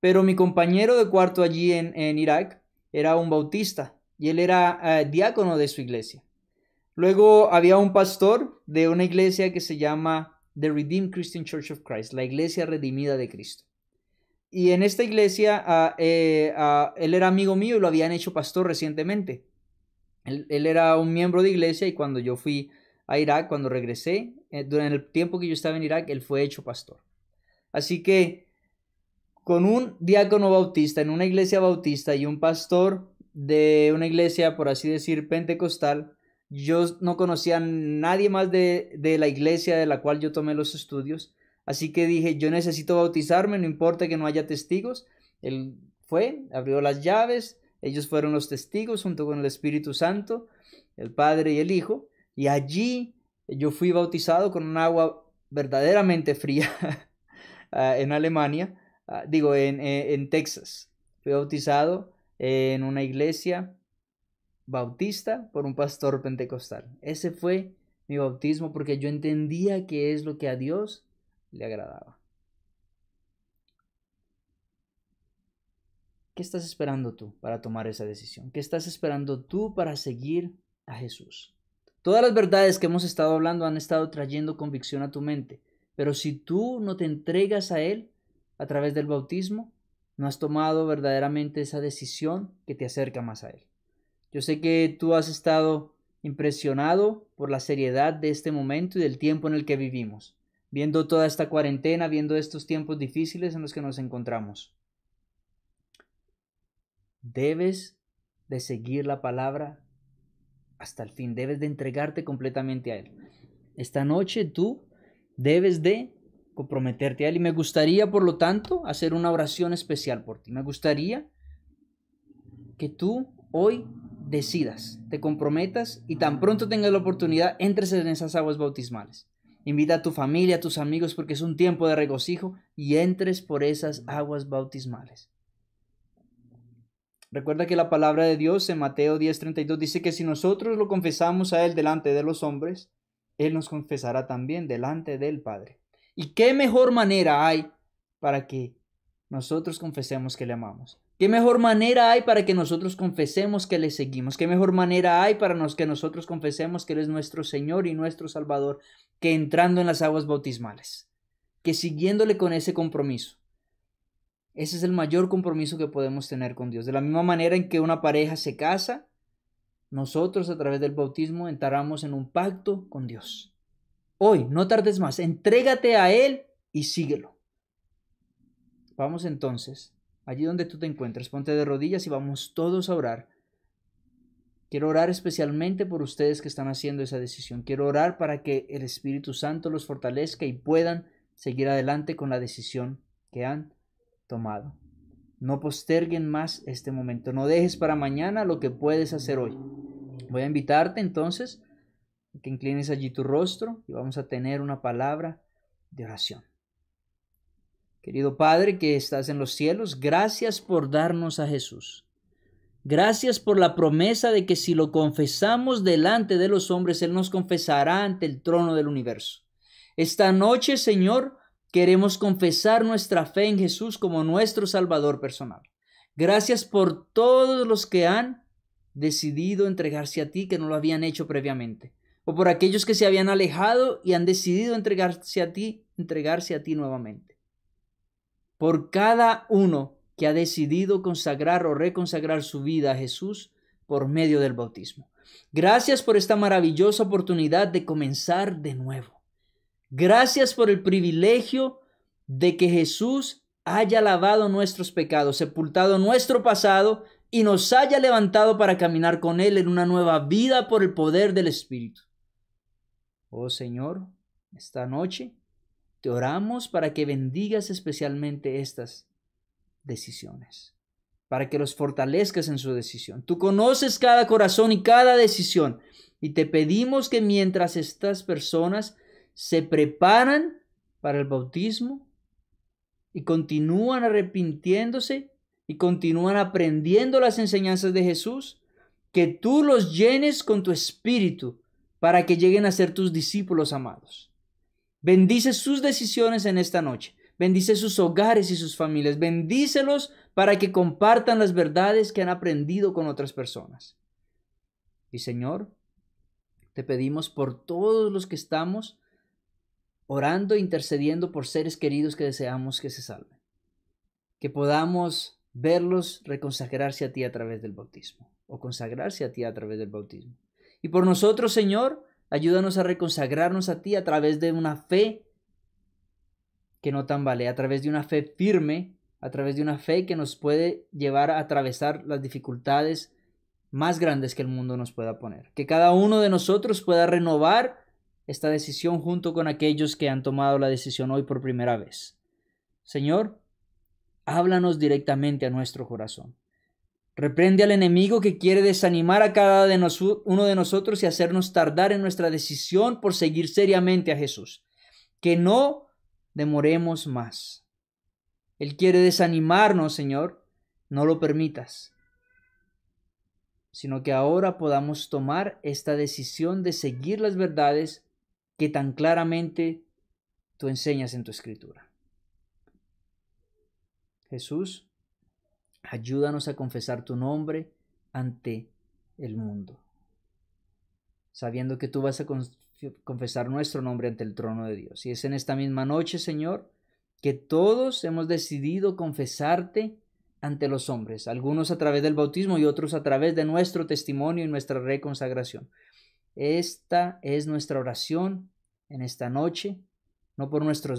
Pero mi compañero de cuarto allí en, Irak era un bautista y él era ah, diácono de su iglesia. Luego había un pastor de una iglesia que se llama The Redeemed Christian Church of Christ, la iglesia redimida de Cristo. Y en esta iglesia, ah, eh, ah, él era amigo mío y lo habían hecho pastor recientemente. Él, era un miembro de iglesia y cuando yo fui a Irak, cuando regresé, eh, durante el tiempo que yo estaba en Irak, él fue hecho pastor. Así que con un diácono bautista en una iglesia bautista y un pastor de una iglesia, por así decir, pentecostal, yo no conocía a nadie más de la iglesia de la cual yo tomé los estudios Así que dije, yo necesito bautizarme, no importa que no haya testigos. Él fue, abrió las llaves, ellos fueron los testigos junto con el Espíritu Santo, el Padre y el Hijo. Y allí yo fui bautizado con un agua verdaderamente fría ah, en Alemania, ah, digo, eh, en, Texas. Fui bautizado en una iglesia bautista por un pastor pentecostal. Ese fue mi bautismo porque yo entendía que es lo que a Dios le agradaba. ¿Qué estás esperando tú para tomar esa decisión? ¿Qué estás esperando tú para seguir a Jesús? Todas las verdades que hemos estado hablando han estado trayendo convicción a tu mente, pero si tú no te entregas a Él a través del bautismo, no has tomado verdaderamente esa decisión que te acerca más a Él. Yo sé que tú has estado impresionado por la seriedad de este momento y del tiempo en el que vivimos viendo toda esta cuarentena, viendo estos tiempos difíciles en los que nos encontramos. Debes de seguir la palabra hasta el fin, debes de entregarte completamente a Él. Esta noche tú debes de comprometerte a Él y me gustaría, por lo tanto, hacer una oración especial por ti. Me gustaría que tú hoy decidas, te comprometas y tan pronto tengas la oportunidad, entres en esas aguas bautismales. Invita a tu familia, a tus amigos, porque es un tiempo de regocijo y entres por esas aguas bautismales. Recuerda que la palabra de Dios en Mateo 10:32 dice que si nosotros lo confesamos a Él delante de los hombres, Él nos confesará también delante del Padre. ¿Y qué mejor manera hay para que nosotros confesemos que le amamos? ¿Qué mejor manera hay para que nosotros confesemos que le seguimos? ¿Qué mejor manera hay para nos, que nosotros confesemos que Él es nuestro Señor y nuestro Salvador? que entrando en las aguas bautismales, que siguiéndole con ese compromiso. Ese es el mayor compromiso que podemos tener con Dios. De la misma manera en que una pareja se casa, nosotros a través del bautismo entramos en un pacto con Dios. Hoy, no tardes más, entrégate a Él y síguelo. Vamos entonces, allí donde tú te encuentres, ponte de rodillas y vamos todos a orar Quiero orar especialmente por ustedes que están haciendo esa decisión. Quiero orar para que el Espíritu Santo los fortalezca y puedan seguir adelante con la decisión que han tomado. No posterguen más este momento. No dejes para mañana lo que puedes hacer hoy. Voy a invitarte entonces a que inclines allí tu rostro y vamos a tener una palabra de oración. Querido Padre que estás en los cielos, gracias por darnos a Jesús. Gracias por la promesa de que si lo confesamos delante de los hombres, Él nos confesará ante el trono del universo. Esta noche, Señor, queremos confesar nuestra fe en Jesús como nuestro Salvador personal. Gracias por todos los que han decidido entregarse a ti que no lo habían hecho previamente, o por aquellos que se habían alejado y han decidido entregarse a ti, entregarse a ti nuevamente. Por cada uno que ha decidido consagrar o reconsagrar su vida a Jesús por medio del bautismo. Gracias por esta maravillosa oportunidad de comenzar de nuevo. Gracias por el privilegio de que Jesús haya lavado nuestros pecados, sepultado nuestro pasado y nos haya levantado para caminar con Él en una nueva vida por el poder del Espíritu. Oh Señor, esta noche te oramos para que bendigas especialmente estas decisiones, para que los fortalezcas en su decisión. Tú conoces cada corazón y cada decisión. Y te pedimos que mientras estas personas se preparan para el bautismo y continúan arrepintiéndose y continúan aprendiendo las enseñanzas de Jesús, que tú los llenes con tu espíritu para que lleguen a ser tus discípulos amados. Bendice sus decisiones en esta noche Bendice sus hogares y sus familias. Bendícelos para que compartan las verdades que han aprendido con otras personas. Y Señor, te pedimos por todos los que estamos orando, e intercediendo por seres queridos que deseamos que se salven. Que podamos verlos reconsagrarse a ti a través del bautismo o consagrarse a ti a través del bautismo. Y por nosotros, Señor, ayúdanos a reconsagrarnos a ti a través de una fe que no vale a través de una fe firme, a través de una fe que nos puede llevar a atravesar las dificultades más grandes que el mundo nos pueda poner. Que cada uno de nosotros pueda renovar esta decisión junto con aquellos que han tomado la decisión hoy por primera vez. Señor, háblanos directamente a nuestro corazón. Reprende al enemigo que quiere desanimar a cada uno de nosotros y hacernos tardar en nuestra decisión por seguir seriamente a Jesús. Que no demoremos más. Él quiere desanimarnos, Señor, no lo permitas, sino que ahora podamos tomar esta decisión de seguir las verdades que tan claramente tú enseñas en tu escritura. Jesús, ayúdanos a confesar tu nombre ante el mundo, sabiendo que tú vas a confesar nuestro nombre ante el trono de Dios. Y es en esta misma noche, Señor, que todos hemos decidido confesarte ante los hombres, algunos a través del bautismo y otros a través de nuestro testimonio y nuestra reconsagración. Esta es nuestra oración en esta noche, no por nuestros